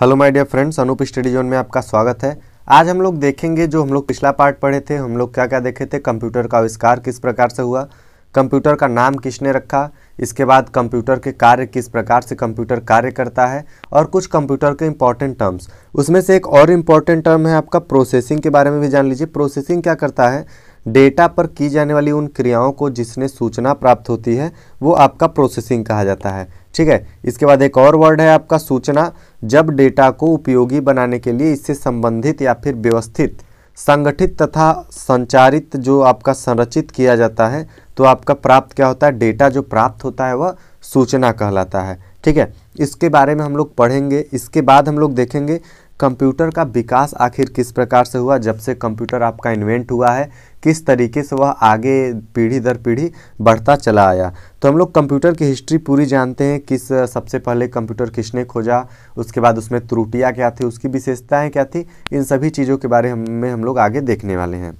hello my dear friends Anoop study zone में आपका स्वागत है आज हम लोग देखेंगे जो हम लोग पिछला पार्ट पढ़े थे हम लोग क्या क्या देखे थे कंप्यूटर का आविष्कार किस प्रकार से हुआ कंप्यूटर का नाम किसने रखा इसके बाद कंप्यूटर के कार्य किस प्रकार से कंप्यूटर कार्य करता है और कुछ कंप्यूटर के इंपॉर्टेंट टर्म्स उसमें से एक और इम्पॉर्टेंट टर्म है आपका प्रोसेसिंग के बारे में भी जान लीजिए प्रोसेसिंग क्या करता है डेटा पर की जाने वाली उन क्रियाओं को जिसने सूचना प्राप्त होती है वो आपका प्रोसेसिंग कहा जाता है ठीक है इसके बाद एक और वर्ड है आपका सूचना जब डेटा को उपयोगी बनाने के लिए इससे संबंधित या फिर व्यवस्थित संगठित तथा संचारित जो आपका संरचित किया जाता है तो आपका प्राप्त क्या होता है डेटा जो प्राप्त होता है वह सूचना कहलाता है ठीक है इसके बारे में हम लोग पढ़ेंगे इसके बाद हम लोग देखेंगे कंप्यूटर का विकास आखिर किस प्रकार से हुआ जब से कंप्यूटर आपका इन्वेंट हुआ है किस तरीके से वह आगे पीढ़ी दर पीढ़ी बढ़ता चला आया तो हम लोग कंप्यूटर की हिस्ट्री पूरी जानते हैं किस सबसे पहले कंप्यूटर किसने खोजा उसके बाद उसमें त्रुटियाँ क्या थी उसकी विशेषताएँ क्या थी इन सभी चीज़ों के बारे में हम लोग आगे देखने वाले हैं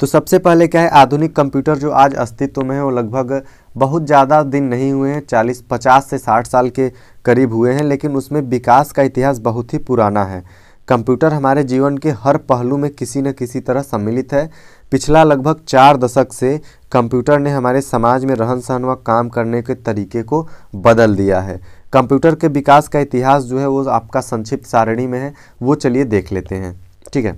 तो सबसे पहले क्या है आधुनिक कंप्यूटर जो आज अस्तित्व में है वो लगभग बहुत ज़्यादा दिन नहीं हुए हैं चालीस पचास से साठ साल के करीब हुए हैं लेकिन उसमें विकास का इतिहास बहुत ही पुराना है कंप्यूटर हमारे जीवन के हर पहलू में किसी न किसी तरह सम्मिलित है पिछला लगभग चार दशक से कंप्यूटर ने हमारे समाज में रहन सहन व काम करने के तरीके को बदल दिया है कंप्यूटर के विकास का इतिहास जो है वो आपका संक्षिप्त सारणी में है वो चलिए देख लेते हैं ठीक है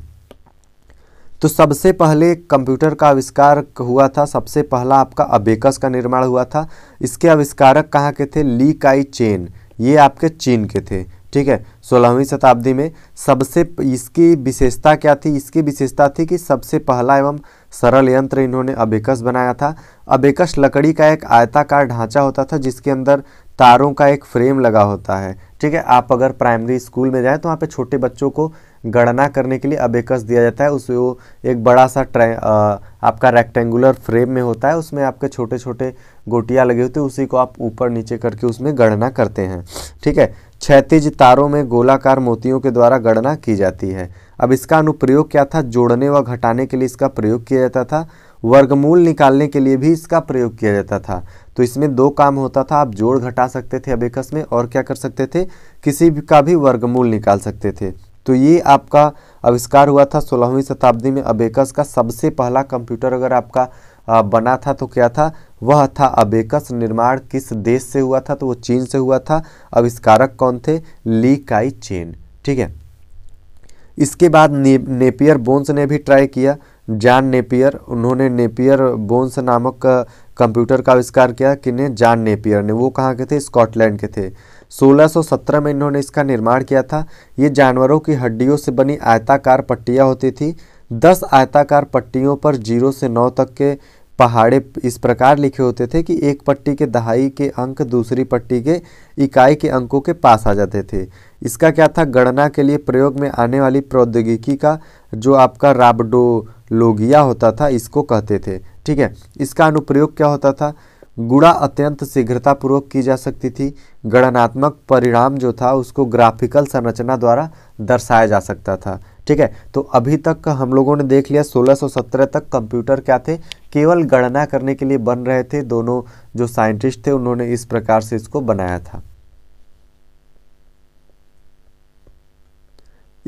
तो सबसे पहले कंप्यूटर का आविष्कार हुआ था सबसे पहला आपका अबेकस का निर्माण हुआ था इसके आविष्कारक कहाँ के थे ली काई चेन ये आपके चीन के थे ठीक है सोलहवीं शताब्दी में सबसे इसकी विशेषता क्या थी इसकी विशेषता थी कि सबसे पहला एवं सरल यंत्र इन्होंने अबेकस बनाया था अबेकस लकड़ी का एक आयताकार ढांचा होता था जिसके अंदर तारों का एक फ्रेम लगा होता है ठीक है आप अगर प्राइमरी स्कूल में जाएँ तो वहाँ पे छोटे बच्चों को गणना करने के लिए अबेकस दिया जाता है उसे वो एक बड़ा सा ट्रै आपका रेक्टेंगुलर फ्रेम में होता है उसमें आपके छोटे छोटे गोटियाँ लगे होते हैं उसी को आप ऊपर नीचे करके उसमें गणना करते हैं ठीक है क्षैतिज तारों में गोलाकार मोतियों के द्वारा गणना की जाती है अब इसका अनुप्रयोग क्या था जोड़ने व घटाने के लिए इसका प्रयोग किया जाता था वर्गमूल निकालने के लिए भी इसका प्रयोग किया जाता था तो इसमें दो काम होता था आप जोड़ घटा सकते थे अबेकस में और क्या कर सकते थे किसी का भी वर्गमूल निकाल सकते थे तो ये आपका आविष्कार हुआ था सोलहवीं शताब्दी में अबेकस का सबसे पहला कंप्यूटर अगर आपका बना था तो क्या था वह था अबेकस निर्माण किस देश से हुआ था तो वो चीन से हुआ था आविष्कारक कौन थे ली काई चेन ठीक है इसके बाद ने, नेपियर बोन्स ने भी ट्राई किया जान नेपियर उन्होंने नेपियर बोन्स नामक कंप्यूटर का आविष्कार किया किन्हें जान नेपियर ने वो कहाँ के थे स्कॉटलैंड के थे 1617 में इन्होंने इसका निर्माण किया था ये जानवरों की हड्डियों से बनी आयताकार पट्टियाँ होती थी दस आयताकार पट्टियों पर जीरो से नौ तक के पहाड़े इस प्रकार लिखे होते थे कि एक पट्टी के दहाई के अंक दूसरी पट्टी के इकाई के अंकों के पास आ जाते थे इसका क्या था गणना के लिए प्रयोग में आने वाली प्रौद्योगिकी का जो आपका राबडोलोगिया होता था इसको कहते थे ठीक है इसका अनुप्रयोग क्या होता था गुणा अत्यंत शीघ्रतापूर्वक की जा सकती थी गणनात्मक परिणाम जो था उसको ग्राफिकल संरचना द्वारा दर्शाया जा सकता था ठीक है तो अभी तक हम लोगों ने देख लिया 1617 तक कंप्यूटर क्या थे केवल गणना करने के लिए बन रहे थे दोनों जो साइंटिस्ट थे उन्होंने इस प्रकार से इसको बनाया था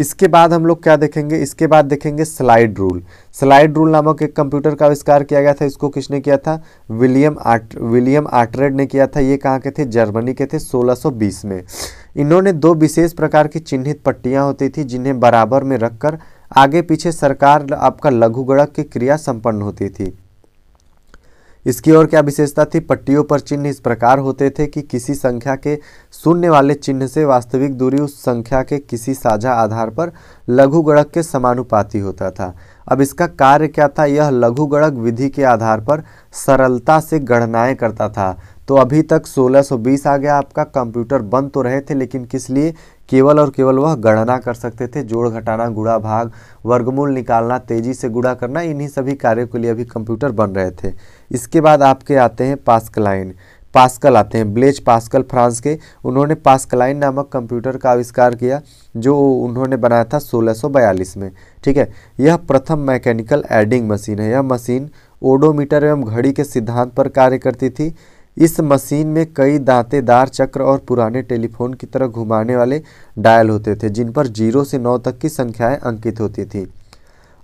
इसके बाद हम लोग क्या देखेंगे इसके बाद देखेंगे स्लाइड रूल स्लाइड रूल नामक एक कंप्यूटर का आविष्कार किया गया था इसको किसने किया था विलियम आर्ट विलियम आर्टरेड ने किया था ये कहाँ के थे जर्मनी के थे 1620 में इन्होंने दो विशेष प्रकार की चिन्हित पट्टियाँ होती थी जिन्हें बराबर में रखकर आगे पीछे सरकार आपका लघुगणक की क्रिया संपन्न होती थी इसकी और क्या विशेषता थी पट्टियों पर चिन्ह इस प्रकार होते थे कि किसी संख्या के शून्य वाले चिन्ह से वास्तविक दूरी उस संख्या के किसी साझा आधार पर लघु गणक के समानुपाती होता था अब इसका कार्य क्या था यह लघु गणक विधि के आधार पर सरलता से गणनाएं करता था तो अभी तक 1620 आ गया आपका कंप्यूटर बंद तो रहे थे लेकिन किस लिए केवल और केवल वह गणना कर सकते थे जोड़ घटाना गुड़ा भाग वर्गमूल निकालना तेजी से गुड़ा करना इन्हीं सभी कार्यों के लिए अभी कंप्यूटर बन रहे थे इसके बाद आपके आते हैं पास्कलाइन पास्कल आते हैं ब्लेज पास्कल फ्रांस के उन्होंने पास्कलाइन नामक कंप्यूटर का आविष्कार किया जो उन्होंने बनाया था 1642 में ठीक है यह प्रथम मैकेनिकल एडिंग मशीन है यह मशीन ओडोमीटर एवं घड़ी के सिद्धांत पर कार्य करती थी इस मशीन में कई दांतेदार चक्र और पुराने टेलीफोन की तरह घुमाने वाले डायल होते थे जिन पर जीरो से नौ तक की संख्याएं अंकित होती थी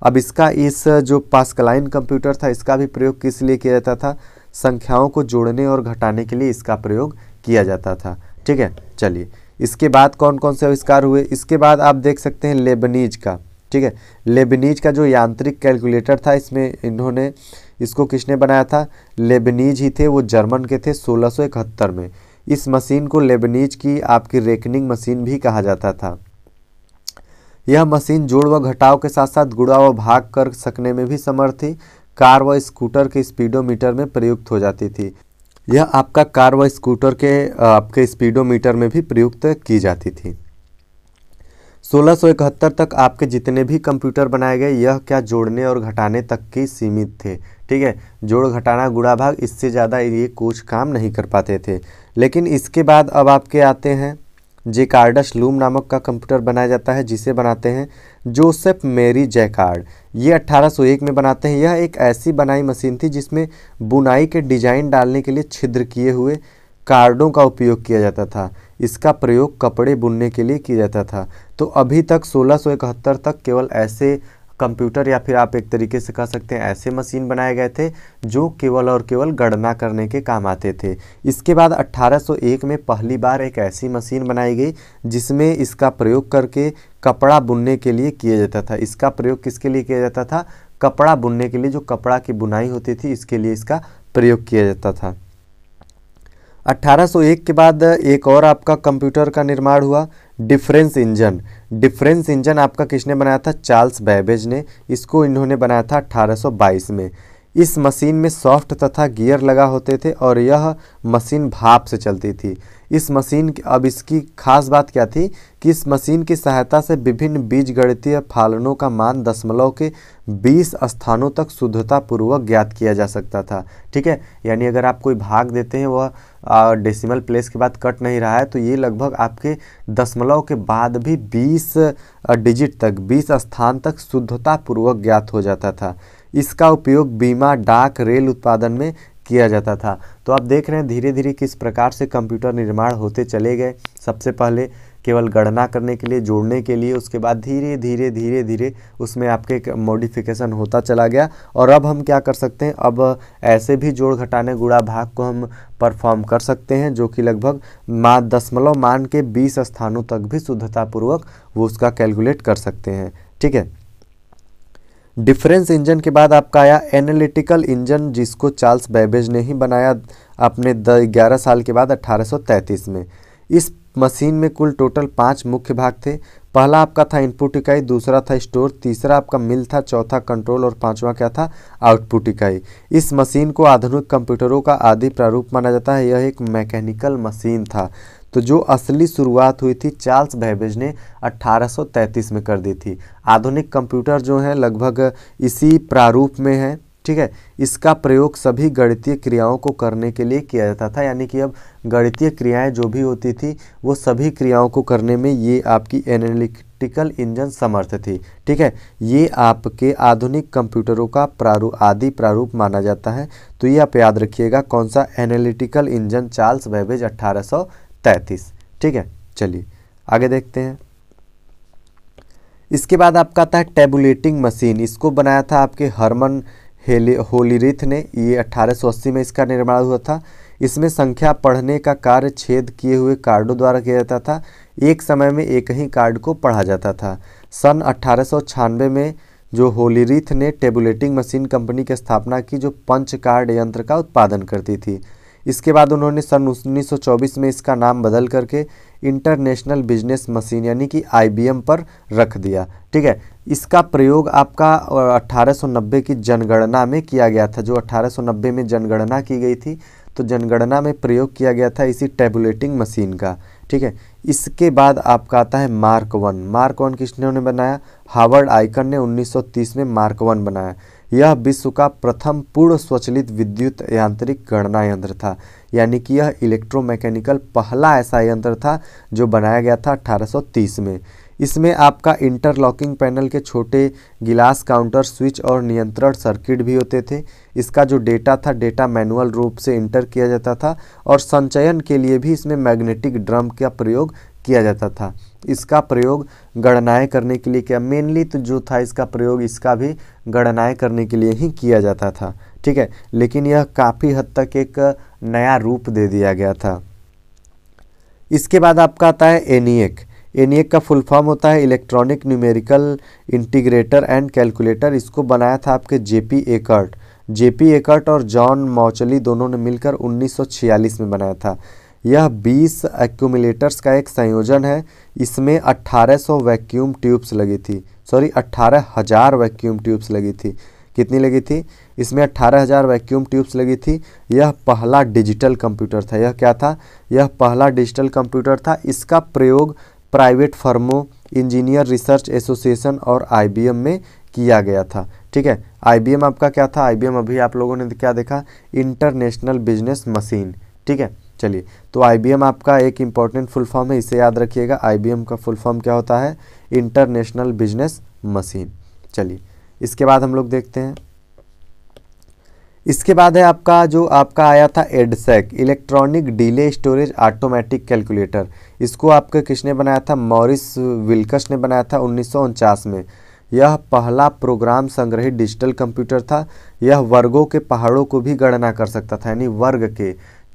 अब इसका इस जो पास्कलाइन कंप्यूटर था इसका भी प्रयोग किस लिए किया जाता था संख्याओं को जोड़ने और घटाने के लिए इसका प्रयोग किया जाता था ठीक है चलिए इसके बाद कौन कौन से आविष्कार हुए इसके बाद आप देख सकते हैं लेबनीज का ठीक है लेबनीज का जो यांत्रिक कैलकुलेटर था इसमें इन्होंने इसको किसने बनाया था लेबनीज ही थे वो जर्मन के थे सोलह में इस मशीन को लेबनीज की आपकी रेकनिंग मशीन भी कहा जाता था यह मशीन जोड़ व घटाव के साथ साथ गुड़ा व भाग कर सकने में भी समर्थ थी कार व स्कूटर के स्पीडोमीटर में प्रयुक्त हो जाती थी यह आपका कार व स्कूटर के आपके स्पीडोमीटर में भी प्रयुक्त की जाती थी सोलह तक आपके जितने भी कंप्यूटर बनाए गए यह क्या जोड़ने और घटाने तक की सीमित थे ठीक है जोड़ घटाना गुड़ा भाग इससे ज़्यादा ये कुछ काम नहीं कर पाते थे लेकिन इसके बाद अब आपके आते हैं कार्डस लूम नामक का कंप्यूटर बनाया जाता है जिसे बनाते हैं जोसेफ मेरी जैकार्ड ये 1801 में बनाते हैं यह एक ऐसी बनाई मशीन थी जिसमें बुनाई के डिजाइन डालने के लिए छिद्र किए हुए कार्डों का उपयोग किया जाता था इसका प्रयोग कपड़े बुनने के लिए किया जाता था तो अभी तक सोलह तक केवल ऐसे कंप्यूटर या फिर आप एक तरीके से कह सकते हैं ऐसे मशीन बनाए गए थे जो केवल और केवल गणना करने के काम आते थे इसके बाद 1801 में पहली बार एक ऐसी मशीन बनाई गई जिसमें इसका प्रयोग करके कपड़ा बुनने के लिए किया जाता था इसका प्रयोग किसके लिए किया जाता था कपड़ा बुनने के लिए जो कपड़ा की बुनाई होती थी इसके लिए इसका प्रयोग किया जाता था 1801 के बाद एक और आपका कंप्यूटर का निर्माण हुआ डिफरेंस इंजन डिफरेंस इंजन आपका किसने बनाया था चार्ल्स बैबेज ने इसको इन्होंने बनाया था 1822 में इस मशीन में सॉफ्ट तथा गियर लगा होते थे और यह मशीन भाप से चलती थी इस मशीन अब इसकी खास बात क्या थी कि इस मशीन की सहायता से विभिन्न बीज गणितीय फालनों का मान दशमलव के 20 स्थानों तक शुद्धतापूर्वक ज्ञात किया जा सकता था ठीक है यानी अगर आप कोई भाग देते हैं वह डेसिमल प्लेस के बाद कट नहीं रहा है तो ये लगभग आपके दशमलव के बाद भी 20 डिजिट तक 20 स्थान तक शुद्धतापूर्वक ज्ञात हो जाता था इसका उपयोग बीमा डाक रेल उत्पादन में किया जाता था तो आप देख रहे हैं धीरे धीरे किस प्रकार से कंप्यूटर निर्माण होते चले गए सबसे पहले केवल गणना करने के लिए जोड़ने के लिए उसके बाद धीरे धीरे धीरे धीरे उसमें आपके मॉडिफिकेशन होता चला गया और अब हम क्या कर सकते हैं अब ऐसे भी जोड़ घटाने गुड़ा भाग को हम परफॉर्म कर सकते हैं जो कि लगभग मा दशमलव मान के बीस स्थानों तक भी शुद्धतापूर्वक वो उसका कैलकुलेट कर सकते हैं ठीक है डिफरेंस इंजन के बाद आपका आया एनालिटिकल इंजन जिसको चार्ल्स बैबेज ने ही बनाया अपने द ग्यारह साल के बाद 1833 में इस मशीन में कुल टोटल पाँच मुख्य भाग थे पहला आपका था इनपुट इकाई दूसरा था स्टोर तीसरा आपका मिल था चौथा कंट्रोल और पांचवा क्या था आउटपुट इकाई इस मशीन को आधुनिक कंप्यूटरों का आदि प्रारूप माना जाता है यह एक मैकेनिकल मशीन था तो जो असली शुरुआत हुई थी चार्ल्स बैबेज ने 1833 में कर दी थी आधुनिक कंप्यूटर जो हैं लगभग इसी प्रारूप में है ठीक है इसका प्रयोग सभी गणितीय क्रियाओं को करने के लिए किया जाता था यानी कि अब गणितीय क्रियाएं जो भी होती थी वो सभी क्रियाओं को करने में ये आपकी एनालिटिकल इंजन समर्थ थी ठीक है ये आपके आधुनिक कंप्यूटरों का प्रारू आदि प्रारूप माना जाता है तो ये आप याद रखिएगा कौन सा एनालिटिकल इंजन चार्ल्स बैबेज अट्ठारह तैंतीस ठीक है चलिए आगे देखते हैं इसके बाद आपका आता है टेबुलेटिंग मशीन इसको बनाया था आपके हरमन होलीरिथ ने ये 1880 में इसका निर्माण हुआ था इसमें संख्या पढ़ने का कार्य छेद किए हुए कार्डों द्वारा किया जाता था एक समय में एक ही कार्ड को पढ़ा जाता था सन अट्ठारह में जो होलीरिथ ने टेबुलेटिंग मशीन कंपनी की स्थापना की जो पंच कार्ड यंत्र का उत्पादन करती थी इसके बाद उन्होंने सन उन्नीस में इसका नाम बदल करके इंटरनेशनल बिजनेस मशीन यानी कि आईबीएम पर रख दिया ठीक है इसका प्रयोग आपका 1890 की जनगणना में किया गया था जो 1890 में जनगणना की गई थी तो जनगणना में प्रयोग किया गया था इसी टेबुलेटिंग मशीन का ठीक है इसके बाद आपका आता है मार्क वन मार्क वन किसने बनाया हावर्ड आइकन ने 1930 में मार्क वन बनाया यह विश्व का प्रथम पूर्ण स्वचलित विद्युत यांत्रिक गणना यंत्र था यानी कि यह इलेक्ट्रोमैकेनिकल पहला ऐसा यंत्र था जो बनाया गया था 1830 में इसमें आपका इंटरलॉकिंग पैनल के छोटे गिलास काउंटर स्विच और नियंत्रण सर्किट भी होते थे इसका जो डेटा था डेटा मैनुअल रूप से इंटर किया जाता था और संचयन के लिए भी इसमें मैग्नेटिक ड्रम का प्रयोग किया जाता था इसका प्रयोग गणनाएँ करने के लिए किया मेनली तो जो था इसका प्रयोग इसका भी गणनाएँ करने के लिए ही किया जाता था ठीक है लेकिन यह काफ़ी हद तक एक नया रूप दे दिया गया था इसके बाद आपका आता है एनिएक एनिएक e e का फुल फॉर्म होता है electronic numerical integrator and calculator इसको बनाया था आपके जेपी एकर्ट जेपी एकर्ट और जॉन मौचली दोनों ने मिलकर 1946 में बनाया था यह 20 एक्यूमिलेटर्स का एक संयोजन है इसमें 1800 वैक्यूम ट्यूब्स लगी थी सॉरी 18000 वैक्यूम ट्यूब्स लगी थी कितनी लगी थी इसमें 18000 वैक्यूम ट्यूब्स लगी थी यह पहला डिजिटल कंप्यूटर था यह क्या था यह पहला डिजिटल कंप्यूटर था इसका प्रयोग प्राइवेट फर्मों इंजीनियर रिसर्च एसोसिएशन और आई में किया गया था ठीक है आई आपका क्या था आई अभी आप लोगों ने क्या देखा इंटरनेशनल बिजनेस मशीन ठीक है चलिए तो आई आपका एक इम्पॉर्टेंट फुल फॉर्म है इसे याद रखिएगा आई का फुल फॉर्म क्या होता है इंटरनेशनल बिजनेस मशीन चलिए इसके बाद हम लोग देखते हैं इसके बाद है आपका जो आपका आया था EDSAC electronic delay storage automatic calculator इसको आपके किसने बनाया था मॉरिस विल्कस ने बनाया था उन्नीस में यह पहला प्रोग्राम संग्रहित डिजिटल कंप्यूटर था यह वर्गों के पहाड़ों को भी गणना कर सकता था यानी वर्ग के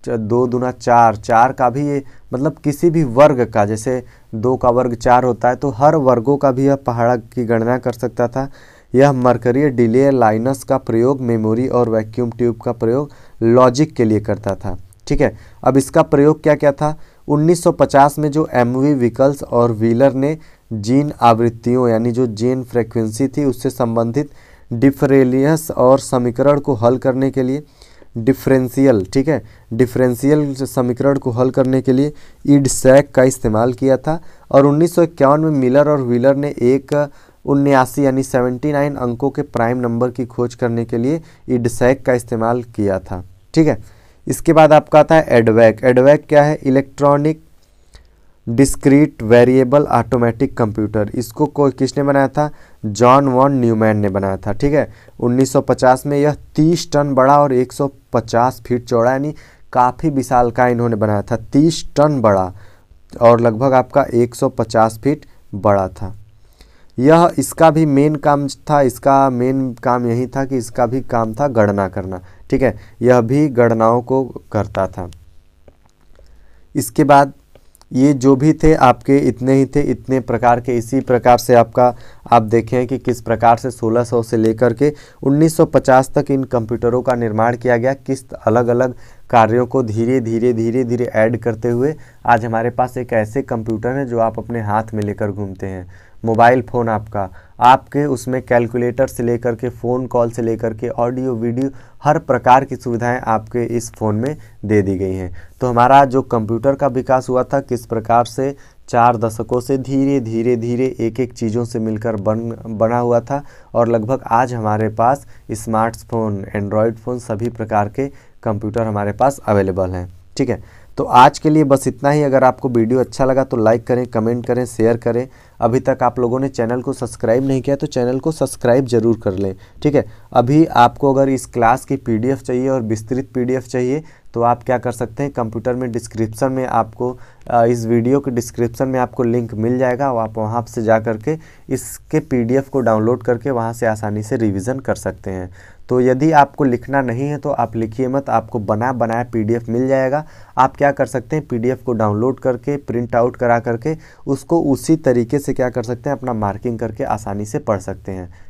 दो दुना चार चार का भी ये मतलब किसी भी वर्ग का जैसे दो का वर्ग चार होता है तो हर वर्गों का भी यह पहाड़ा की गणना कर सकता था यह मरकरी डिले लाइनस का प्रयोग मेमोरी और वैक्यूम ट्यूब का प्रयोग लॉजिक के लिए करता था ठीक है अब इसका प्रयोग क्या क्या था 1950 में जो एम वी विकल्स और व्हीलर ने जीन आवृत्तियों यानी जो जीन फ्रिक्वेंसी थी उससे संबंधित डिफरेलियस और समीकरण को हल करने के लिए डिफरेंशियल ठीक है डिफरेंशियल समीकरण को हल करने के लिए ईडसैक का इस्तेमाल किया था और उन्नीस में मिलर और व्हीलर ने एक उन्यासी यानी सेवेंटी नाइन अंकों के प्राइम नंबर की खोज करने के लिए सैक का इस्तेमाल किया था ठीक है इसके बाद आपका आता है एडवैक एडवैक क्या है electronic discrete variable automatic computer इसको को किसने बनाया था जॉन वॉन न्यूमैन ने बनाया था ठीक है 1950 में यह 30 टन बड़ा और 150 फीट चौड़ा यानी काफ़ी विशाल का इन्होंने बनाया था 30 टन बड़ा और लगभग आपका 150 फीट बड़ा था यह इसका भी मेन काम था इसका मेन काम यही था कि इसका भी काम था गणना करना ठीक है यह भी गणनाओं को करता था इसके बाद ये जो भी थे आपके इतने ही थे इतने प्रकार के इसी प्रकार से आपका आप देखें कि किस प्रकार से 1600 से लेकर के 1950 तक इन कंप्यूटरों का निर्माण किया गया किस अलग अलग कार्यों को धीरे धीरे धीरे धीरे ऐड करते हुए आज हमारे पास एक ऐसे कंप्यूटर हैं जो आप अपने हाथ में लेकर घूमते हैं मोबाइल फ़ोन आपका आपके उसमें कैलकुलेटर से लेकर के फ़ोन कॉल से लेकर के ऑडियो वीडियो हर प्रकार की सुविधाएं आपके इस फ़ोन में दे दी गई हैं तो हमारा जो कंप्यूटर का विकास हुआ था किस प्रकार से चार दशकों से धीरे धीरे धीरे एक एक चीज़ों से मिलकर बन बना हुआ था और लगभग आज हमारे पास स्मार्टफोन एंड्रॉयड फ़ोन सभी प्रकार के कंप्यूटर हमारे पास अवेलेबल हैं ठीक है तो आज के लिए बस इतना ही अगर आपको वीडियो अच्छा लगा तो लाइक करें कमेंट करें शेयर करें अभी तक आप लोगों ने चैनल को सब्सक्राइब नहीं किया तो चैनल को सब्सक्राइब जरूर कर लें ठीक है अभी आपको अगर इस क्लास की पीडीएफ चाहिए और विस्तृत पीडीएफ चाहिए तो आप क्या कर सकते हैं कंप्यूटर में डिस्क्रिप्शन में आपको इस वीडियो के डिस्क्रिप्शन में आपको लिंक मिल जाएगा और आप वहाँ से जा करके इसके पी को डाउनलोड करके वहाँ से आसानी से रिविज़न कर सकते हैं तो यदि आपको लिखना नहीं है तो आप लिखिए मत आपको बना बनाया पीडीएफ मिल जाएगा आप क्या कर सकते हैं पीडीएफ को डाउनलोड करके प्रिंट आउट करा करके उसको उसी तरीके से से क्या कर सकते हैं अपना मार्किंग करके आसानी से पढ़ सकते हैं